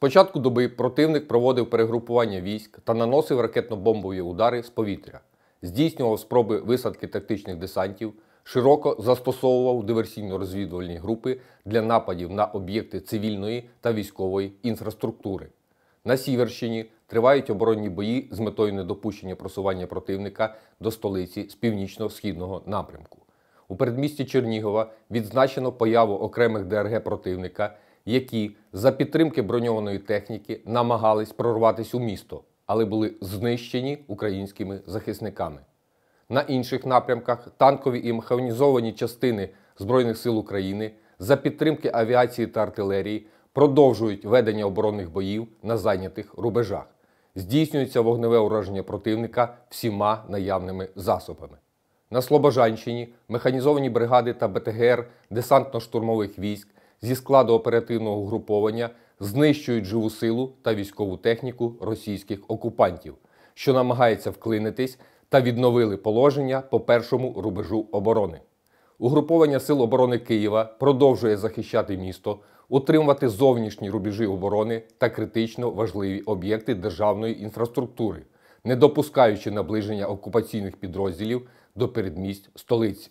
Спочатку доби противник проводив перегрупування військ та наносив ракетно-бомбові удари з повітря, здійснював спроби висадки тактичних десантів, широко застосовував диверсійно-розвідувальні групи для нападів на об'єкти цивільної та військової інфраструктури. На Сіверщині тривають оборонні бої з метою недопущення просування противника до столиці з північно-східного напрямку. У передмісті Чернігова відзначено появу окремих ДРГ противника які за підтримки броньованої техніки намагались прорватися у місто, але були знищені українськими захисниками. На інших напрямках танкові і механізовані частини Збройних сил України за підтримки авіації та артилерії продовжують ведення оборонних боїв на зайнятих рубежах. Здійснюється вогневе ураження противника всіма наявними засобами. На Слобожанщині механізовані бригади та БТГР десантно-штурмових військ зі складу оперативного угруповання знищують живу силу та військову техніку російських окупантів, що намагаються вклинитись та відновили положення по першому рубежу оборони. Угруповання Сил оборони Києва продовжує захищати місто, утримувати зовнішні рубежі оборони та критично важливі об'єкти державної інфраструктури, не допускаючи наближення окупаційних підрозділів до передмість столиці.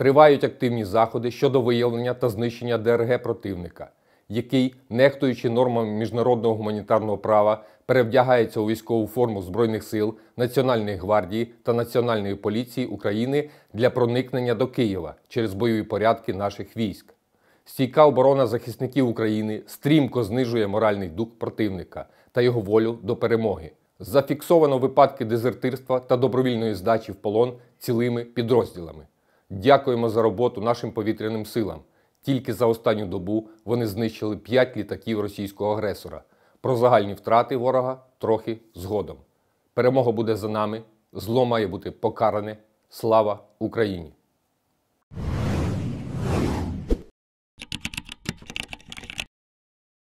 Тривають активні заходи щодо виявлення та знищення ДРГ противника, який, нехтуючи нормами міжнародного гуманітарного права, перевдягається у військову форму Збройних сил, Національної гвардії та Національної поліції України для проникнення до Києва через бойові порядки наших військ. Стійка оборона захисників України стрімко знижує моральний дух противника та його волю до перемоги. Зафіксовано випадки дезертирства та добровільної здачі в полон цілими підрозділами. Дякуємо за роботу нашим повітряним силам. Тільки за останню добу вони знищили 5 літаків російського агресора. Про загальні втрати ворога трохи згодом. Перемога буде за нами. Зло має бути покаране. Слава Україні!